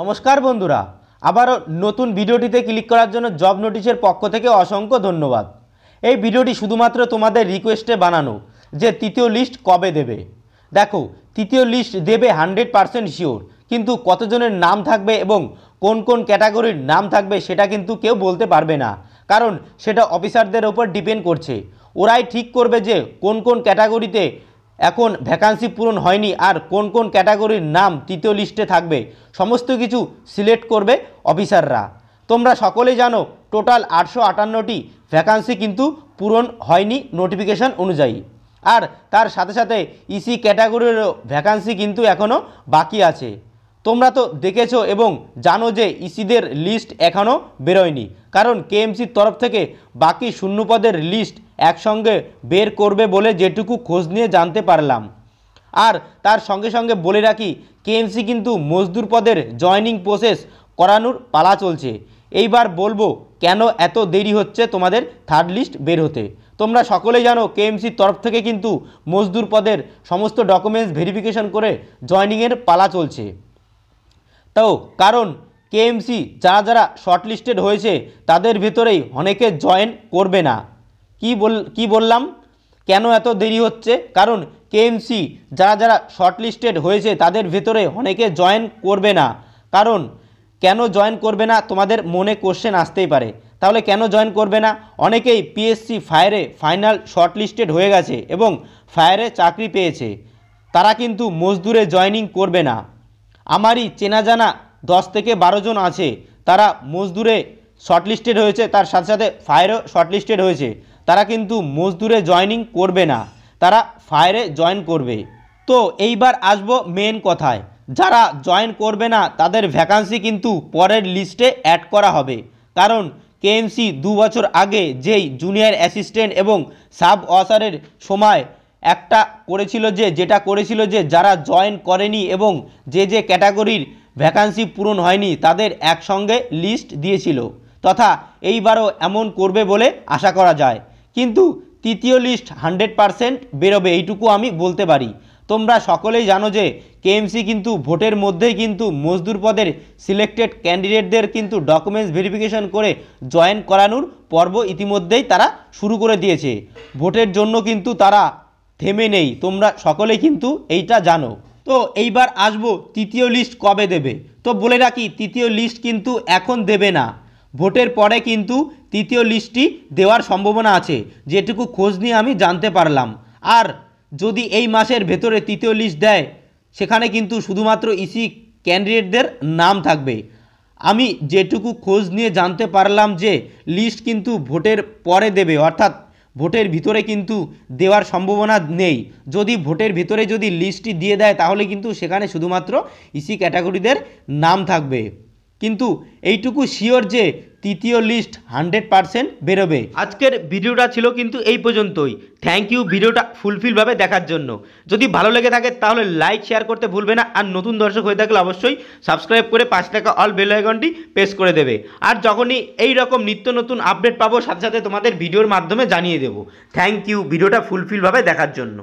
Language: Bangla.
নমস্কার বন্ধুরা আবারও নতুন ভিডিওটিতে ক্লিক করার জন্য জব নোটিশের পক্ষ থেকে অসংখ্য ধন্যবাদ এই ভিডিওটি শুধুমাত্র তোমাদের রিকোয়েস্টে বানানো যে তৃতীয় লিস্ট কবে দেবে দেখো তৃতীয় লিস্ট দেবে হান্ড্রেড পারসেন্ট শিওর কিন্তু কতজনের নাম থাকবে এবং কোন কোন ক্যাটাগরির নাম থাকবে সেটা কিন্তু কেউ বলতে পারবে না কারণ সেটা অফিসারদের ওপর ডিপেন্ড করছে ওরাই ঠিক করবে যে কোন কোন ক্যাটাগরিতে এখন ভ্যাকান্সি পূরণ হয়নি আর কোন কোন ক্যাটাগরির নাম তৃতীয় লিস্টে থাকবে সমস্ত কিছু সিলেক্ট করবে অফিসাররা তোমরা সকলে জানো টোটাল আটশো আটান্নটি ভ্যাকান্সি কিন্তু পূরণ হয়নি নোটিফিকেশান অনুযায়ী আর তার সাথে সাথে ইসি ক্যাটাগরির ভ্যাকান্সি কিন্তু এখনও বাকি আছে তোমরা তো দেখেছো এবং জানো যে ইসিদের লিস্ট এখনও বেরোয়নি কারণ কেএমসির তরফ থেকে বাকি শূন্যপদের লিস্ট একসঙ্গে বের করবে বলে যেটুকু খোঁজ নিয়ে জানতে পারলাম আর তার সঙ্গে সঙ্গে বলে রাখি কেএমসি কিন্তু মজদুর পদের জয়নিং প্রসেস করানোর পালা চলছে এইবার বলবো কেন এত দেরি হচ্ছে তোমাদের থার্ড লিস্ট বের হতে তোমরা সকলে জানো কেএমসির তরফ থেকে কিন্তু মজদুর পদের সমস্ত ডকুমেন্টস ভেরিফিকেশন করে জয়নিংয়ের পালা চলছে তাও কারণ কেএমসি যারা যারা শর্টলিস্টেড হয়েছে তাদের ভেতরেই অনেকে জয়েন করবে না কি বল কি বললাম কেন এত দেরি হচ্ছে কারণ কেএমসি যারা যারা শর্টলিস্টেড হয়েছে তাদের ভেতরে অনেকে জয়েন করবে না কারণ কেন জয়েন করবে না তোমাদের মনে কোশ্চেন আসতেই পারে তাহলে কেন জয়েন করবে না অনেকেই পিএসসি ফায়ারে ফাইনাল শর্টলিস্টেড হয়ে গেছে এবং ফায়ারে চাকরি পেয়েছে তারা কিন্তু মজদুরে জয়নিং করবে না আমারই চেনা জানা দশ থেকে বারো জন আছে তারা মজদুরে শর্টলিস্টেড হয়েছে তার সাথে সাথে ফায়ারও শর্টলিস্টেড হয়েছে তারা কিন্তু মজদুরে জয়নিং করবে না তারা ফায়ারে জয়েন করবে তো এইবার আসবো মেন কথায় যারা জয়েন করবে না তাদের ভ্যাকান্সি কিন্তু পরের লিস্টে অ্যাড করা হবে কারণ কেএমসি দু বছর আগে যেই জুনিয়র অ্যাসিস্ট্যান্ট এবং সাব অসারের সময় একটা করেছিল যে যেটা করেছিল যে যারা জয়েন করেনি এবং যে যে ক্যাটাগরির ভ্যাকান্সি পূরণ হয়নি তাদের একসঙ্গে লিস্ট দিয়েছিল তথা এইবারও এমন করবে বলে আশা করা যায় কিন্তু তৃতীয় লিস্ট হান্ড্রেড পারসেন্ট বেরোবে এইটুকু আমি বলতে পারি তোমরা সকলেই জানো যে কেএমসি কিন্তু ভোটের মধ্যেই কিন্তু মজদুর পদের সিলেক্টেড ক্যান্ডিডেটদের কিন্তু ডকুমেন্টস ভেরিফিকেশন করে জয়েন করানোর পর্ব ইতিমধ্যেই তারা শুরু করে দিয়েছে ভোটের জন্য কিন্তু তারা থেমে নেই তোমরা সকলেই কিন্তু এইটা জানো তো এইবার আসবো তৃতীয় লিস্ট কবে দেবে তো বলে রাখি তৃতীয় লিস্ট কিন্তু এখন দেবে না ভোটের পরে কিন্তু তৃতীয় লিস্টটি দেওয়ার সম্ভাবনা আছে যেটুকু খোঁজ নিয়ে আমি জানতে পারলাম আর যদি এই মাসের ভেতরে তৃতীয় লিস্ট দেয় সেখানে কিন্তু শুধুমাত্র ইসি ক্যান্ডিডেটদের নাম থাকবে আমি যেটুকু খোঁজ নিয়ে জানতে পারলাম যে লিস্ট কিন্তু ভোটের পরে দেবে অর্থাৎ ভোটের ভিতরে কিন্তু দেওয়ার সম্ভাবনা নেই যদি ভোটের ভিতরে যদি লিস্টটি দিয়ে দেয় তাহলে কিন্তু সেখানে শুধুমাত্র ইসি ক্যাটাগরিদের নাম থাকবে কিন্তু এইটুকু শিওর যে তৃতীয় লিস্ট হান্ড্রেড পারসেন্ট বেরোবে আজকের ভিডিওটা ছিল কিন্তু এই পর্যন্তই থ্যাংক ইউ ভিডিওটা ফুলফিলভাবে দেখার জন্য যদি ভালো লেগে থাকে তাহলে লাইক শেয়ার করতে ভুলবে না আর নতুন দর্শক হয়ে থাকলে অবশ্যই সাবস্ক্রাইব করে পাঁচ টাকা অল বেল আইকনটি প্রেস করে দেবে আর যখনই এই রকম নিত্য নতুন আপডেট পাবো সাথে সাথে তোমাদের ভিডিওর মাধ্যমে জানিয়ে দেবো থ্যাংক ইউ ভিডিওটা ফুলফিলভাবে দেখার জন্য